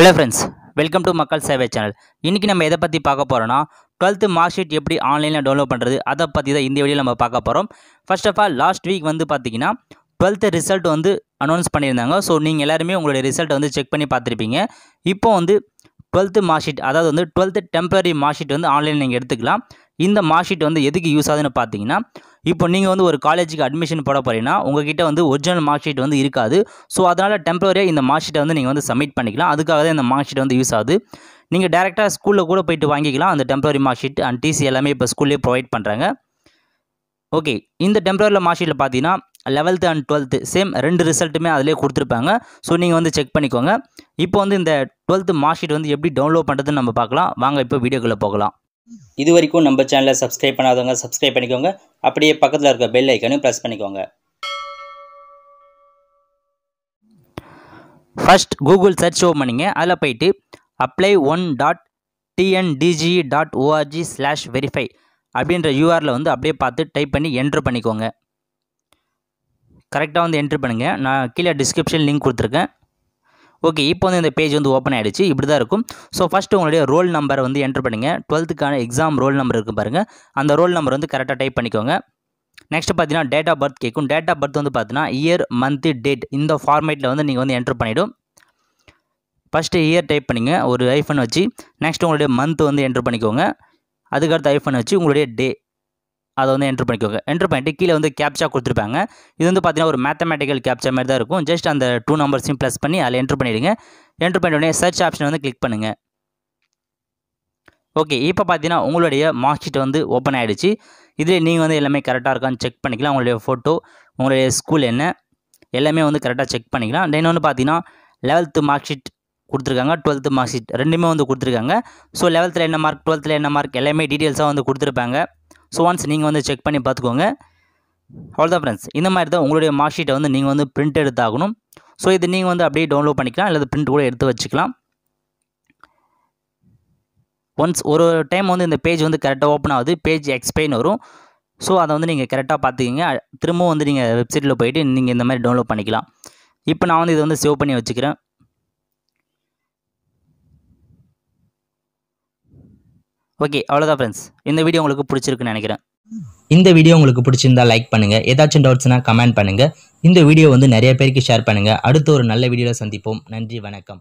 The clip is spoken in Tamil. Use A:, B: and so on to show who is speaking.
A: ஹலோ ஃப்ரெண்ட்ஸ் வெல்கம் டு மக்கள் சேவை சேனல் இன்றைக்கி நம்ம எதை பற்றி பார்க்க போகிறோன்னா டுவெல்த்து மார்க் ஷீட் எப்படி ஆன்லைனில் டவுன்லோட் பண்ணுறது அதை பற்றி தான் இந்த வழியில் நம்ம பார்க்க போகிறோம் first of all last week வந்து பார்த்திங்கன்னா டுவெல்த்து ரிசல்ட் வந்து அனௌன்ஸ் பண்ணியிருந்தாங்க ஸோ நீங்கள் எல்லாருமே உங்களுடைய ரிசல்ட் வந்து செக் பண்ணி பார்த்துருப்பீங்க இப்போ வந்து டுவெல்த்து மார்க் ஷீட் அதாவது வந்து டுவெல்த்து டெம்பரரி மார்க் ஷீட் வந்து ஆன்லைனில் நீங்கள் எடுத்துக்கலாம் இந்த மார்க் ஷீட் வந்து எதுக்கு யூஸ் ஆகுதுன்னு பார்த்தீங்கன்னா இப்போ நீங்கள் வந்து ஒரு காலேஜுக்கு அட்மிஷன் போட போகிறீங்கன்னா உங்ககிட்ட வந்து ஒரிஜினல் மார்க் ஷீட் வந்து இருக்காது ஸோ அதனால் டெம்பரரியாக இந்த மார்க் ஷீட்டை வந்து நீங்கள் வந்து சப்மிட் பண்ணிக்கலாம் அதுக்காக தான் இந்த மார்க் ஷீட் வந்து யூஸ் ஆகுது நீங்கள் டேரெக்டாக ஸ்கூலில் கூட போயிட்டு வாங்கிக்கலாம் அந்த temporary mark sheet and TC எல்லாமே இப்போ ஸ்கூல்லேயே ப்ரொவைட் பண்ணுறாங்க ஓகே இந்த டெம்பரரியில் மார்க் ஷீட்டில் பார்த்தீங்கன்னா லெவல்த்து அண்ட் டுவெல்த்து சேம் ரெண்டு ரிசல்ட்டுமே அதிலே கொடுத்துருப்பாங்க ஸோ நீங்கள் வந்து செக் பண்ணிக்கோங்க இப்போ வந்து இந்த டுவெல்த்து மார்க் ஷீட் வந்து எப்படி டவுன்லோட் பண்ணுறதுன்னு நம்ம பார்க்கலாம் வாங்க இப்போ வீடியோக்குள்ளே போகலாம் இது வரைக்கும் நம்ம சேனலை சப்ஸ்கிரைப் பண்ணாதவங்க சப்ஸ்கிரைப் பண்ணிக்கோங்க அப்படியே பக்கத்தில் இருக்க பெல் ஐக்கனையும் ப்ரெஸ் பண்ணிக்கோங்க ஃபஸ்ட் கூகுள் சர்ச் ஓப்பன் பண்ணிங்க அதில் போயிட்டு apply one dot TNDG dot ORG slash verify அப்படின்ற யூஆரில் வந்து அப்படியே பார்த்து டைப் பண்ணி என்ட்ரு பண்ணிக்கோங்க கரெக்டாக வந்து என்ட்ரு பண்ணுங்கள் நான் கீழே டிஸ்கிரிப்ஷன் லிங்க் கொடுத்துருக்கேன் ஓகே இப்போ வந்து இந்த பேஜ் வந்து ஓப்பன் ஆகிடுச்சு இப்படி தான் இருக்கும் ஸோ ஃபஸ்ட்டு உங்களுடைய ரோல் நம்பரை வந்து என்ட்ரு பண்ணுங்கள் டுவெல்த்துக்கான எக்ஸாம் ரோல் நம்பர் இருக்குது பாருங்கள் அந்த ரோல் நம்பர் வந்து கரெக்டாக டைப் பண்ணிக்கோங்க நெக்ஸ்ட் பார்த்தீங்கன்னா டேட் ஆஃப் பர்த் கேட்கும் டேட் ஆஃப் பர்த் வந்து பார்த்தீங்கன்னா இயர் மந்த்து டேட் இந்த ஃபார்மேட்டில் வந்து நீங்கள் வந்து என்ட்ரு பண்ணிவிடும் ஃபஸ்ட்டு இயர் டைப் பண்ணிங்க ஒரு ஐஃபன் வச்சு நெக்ஸ்ட் உங்களுடைய மந்த் வந்து என்ட்ரு பண்ணிக்கோங்க அதுக்கடுத்து ஐஃபன் வச்சு உங்களுடைய டே அதை வந்து என்ட்ரு பண்ணிக்கோங்க என்ட்ரு பண்ணிட்டு கீழே வந்து கேப்ச்சா கொடுத்துருப்பாங்க இது வந்து பார்த்தீங்கன்னா ஒரு மேத்தமெட்டிக்கல் கேப்ச்சா மாதிரி தான் இருக்கும் ஜஸ்ட் அந்த டூ நம்பர்ஸையும் ப்ளஸ் பண்ணி அதில் என்ட்ரு பண்ணிவிடுங்க என்ட்ரு பண்ணிட்டு உடனே சர்ச் ஆப்ஷன் வந்து கிளிக் பண்ணுங்கள் ஓகே இப்போ பார்த்தீங்கன்னா உங்களுடைய மார்க் ஷீட் வந்து ஓப்பன் ஆகிடுச்சு இதில் நீங்கள் வந்து எல்லாமே கரெக்டாக இருக்கான்னு செக் பண்ணிக்கலாம் உங்களுடைய ஃபோட்டோ உங்களுடைய ஸ்கூல் என்ன எல்லாமே வந்து கரெக்டாக செக் பண்ணிக்கலாம் தென் வந்து பார்த்தீங்கன்னா லெவல்த்து மார்க் ஷீட் கொடுத்துருக்காங்க டுவெல்த்து மார்க் ஷீட் ரெண்டுமே வந்து கொடுத்துருக்காங்க ஸோ லெவல்த்தில் என்ன மார்க் டுவெல்த்தில் என்ன மார்க் எல்லாமே டீட்டெயில்ஸாக வந்து கொடுத்துருப்பாங்க ஸோ ஒன்ஸ் நீங்கள் வந்து செக் பண்ணி பார்த்துக்கோங்க அவ்வளோதான் ஃப்ரெண்ட்ஸ் இந்த மாதிரி தான் உங்களுடைய மார்க் ஷீட்டை வந்து நீங்கள் வந்து பிரிண்ட் எடுத்தாகணும் ஸோ இது நீங்கள் வந்து அப்படியே டவுன்லோட் பண்ணிக்கலாம் அல்லது பிரிண்ட் கூட எடுத்து வச்சுக்கலாம் ஒன்ஸ் ஒரு டைம் வந்து இந்த பேஜ் வந்து கரெக்டாக ஓப்பன் ஆகுது பேஜ் எக்ஸ்பிளைன் வரும் ஸோ அதை வந்து நீங்கள் கரெக்டாக பார்த்துக்கிங்க திரும்பவும் வந்து நீங்கள் வெப்சைட்டில் போயிட்டு நீங்கள் இந்த மாதிரி டவுன்லோட் பண்ணிக்கலாம் இப்போ நான் வந்து இதை வந்து சேவ் பண்ணி வச்சுக்கிறேன் ஓகே அவ்வளோதான் ஃப்ரெண்ட்ஸ் இந்த வீடியோ உங்களுக்கு பிடிச்சிருக்குன்னு நினைக்கிறேன் இந்த வீடியோ உங்களுக்கு பிடிச்சிருந்தா லைக் பண்ணுங்க ஏதாச்சும் டவுட்ஸ்னால் கமெண்ட் பண்ணுங்க இந்த வீடியோ வந்து நிறைய பேருக்கு ஷேர் பண்ணுங்க அடுத்த ஒரு நல்ல வீடியோவில் சந்திப்போம் நன்றி வணக்கம்